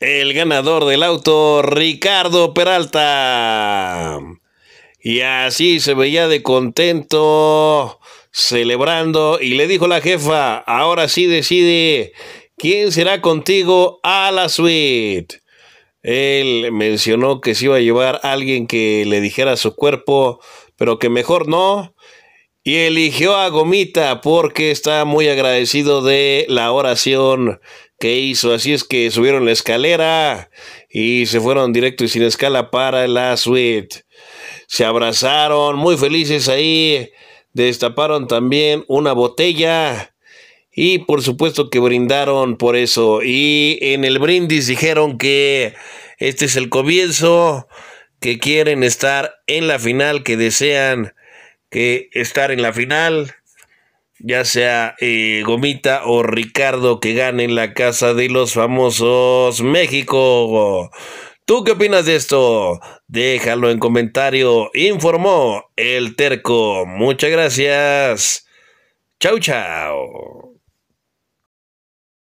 el ganador del auto, Ricardo Peralta. Y así se veía de contento, celebrando, y le dijo la jefa, ahora sí decide quién será contigo a la suite. Él mencionó que se iba a llevar a alguien que le dijera su cuerpo, pero que mejor no, y eligió a Gomita porque está muy agradecido de la oración que hizo. Así es que subieron la escalera y se fueron directo y sin escala para la suite. Se abrazaron, muy felices ahí. Destaparon también una botella. Y por supuesto que brindaron por eso. Y en el brindis dijeron que este es el comienzo, que quieren estar en la final, que desean que estar en la final, ya sea eh, Gomita o Ricardo que gane en la casa de los famosos México. ¿Tú qué opinas de esto? Déjalo en comentario. Informó el terco. Muchas gracias. Chau, chau.